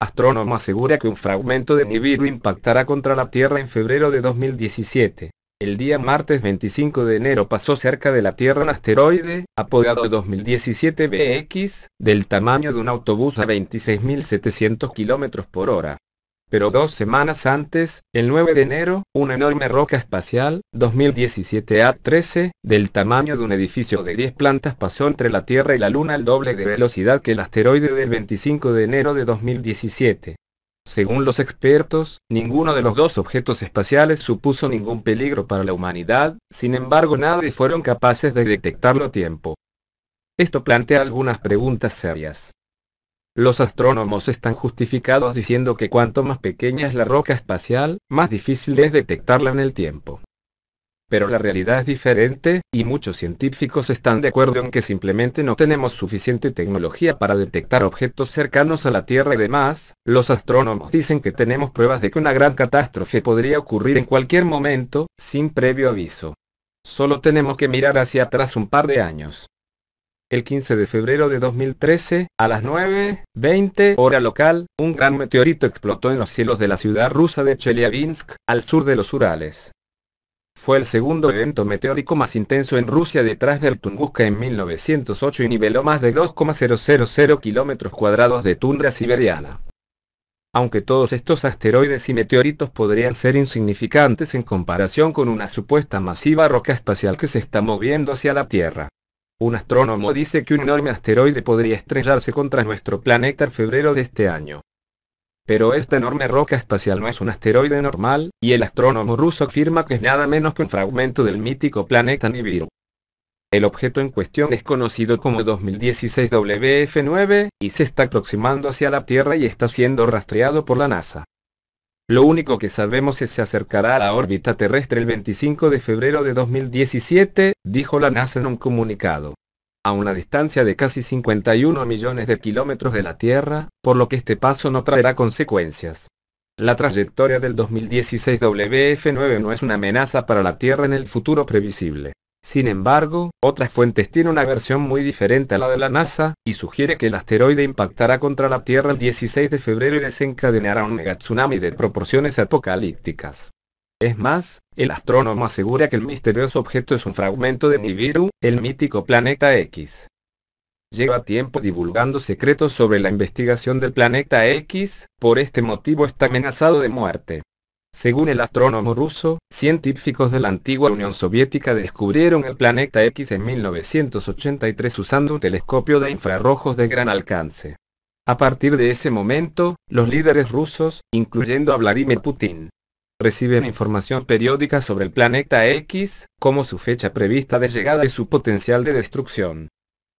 astrónomo asegura que un fragmento de Nibiru impactará contra la Tierra en febrero de 2017. El día martes 25 de enero pasó cerca de la Tierra un asteroide, apodado 2017 BX, del tamaño de un autobús a 26.700 km por hora. Pero dos semanas antes, el 9 de enero, una enorme roca espacial, 2017A13, del tamaño de un edificio de 10 plantas pasó entre la Tierra y la Luna al doble de velocidad que el asteroide del 25 de enero de 2017. Según los expertos, ninguno de los dos objetos espaciales supuso ningún peligro para la humanidad, sin embargo nadie fueron capaces de detectarlo a tiempo. Esto plantea algunas preguntas serias. Los astrónomos están justificados diciendo que cuanto más pequeña es la roca espacial, más difícil es detectarla en el tiempo. Pero la realidad es diferente, y muchos científicos están de acuerdo en que simplemente no tenemos suficiente tecnología para detectar objetos cercanos a la Tierra y demás, los astrónomos dicen que tenemos pruebas de que una gran catástrofe podría ocurrir en cualquier momento, sin previo aviso. Solo tenemos que mirar hacia atrás un par de años el 15 de febrero de 2013, a las 9.20 hora local, un gran meteorito explotó en los cielos de la ciudad rusa de Chelyabinsk, al sur de los Urales. Fue el segundo evento meteórico más intenso en Rusia detrás del Tunguska en 1908 y niveló más de 2,000 kilómetros cuadrados de tundra siberiana. Aunque todos estos asteroides y meteoritos podrían ser insignificantes en comparación con una supuesta masiva roca espacial que se está moviendo hacia la Tierra. Un astrónomo dice que un enorme asteroide podría estrellarse contra nuestro planeta en febrero de este año. Pero esta enorme roca espacial no es un asteroide normal, y el astrónomo ruso afirma que es nada menos que un fragmento del mítico planeta Nibiru. El objeto en cuestión es conocido como 2016 WF9, y se está aproximando hacia la Tierra y está siendo rastreado por la NASA. Lo único que sabemos es que se acercará a la órbita terrestre el 25 de febrero de 2017, dijo la NASA en un comunicado. A una distancia de casi 51 millones de kilómetros de la Tierra, por lo que este paso no traerá consecuencias. La trayectoria del 2016 WF9 no es una amenaza para la Tierra en el futuro previsible. Sin embargo, otras fuentes tienen una versión muy diferente a la de la NASA, y sugiere que el asteroide impactará contra la Tierra el 16 de febrero y desencadenará un megatsunami de proporciones apocalípticas. Es más, el astrónomo asegura que el misterioso objeto es un fragmento de Nibiru, el mítico planeta X. Lleva tiempo divulgando secretos sobre la investigación del planeta X, por este motivo está amenazado de muerte. Según el astrónomo ruso, científicos de la antigua Unión Soviética descubrieron el planeta X en 1983 usando un telescopio de infrarrojos de gran alcance. A partir de ese momento, los líderes rusos, incluyendo a Vladimir Putin, reciben información periódica sobre el planeta X, como su fecha prevista de llegada y su potencial de destrucción.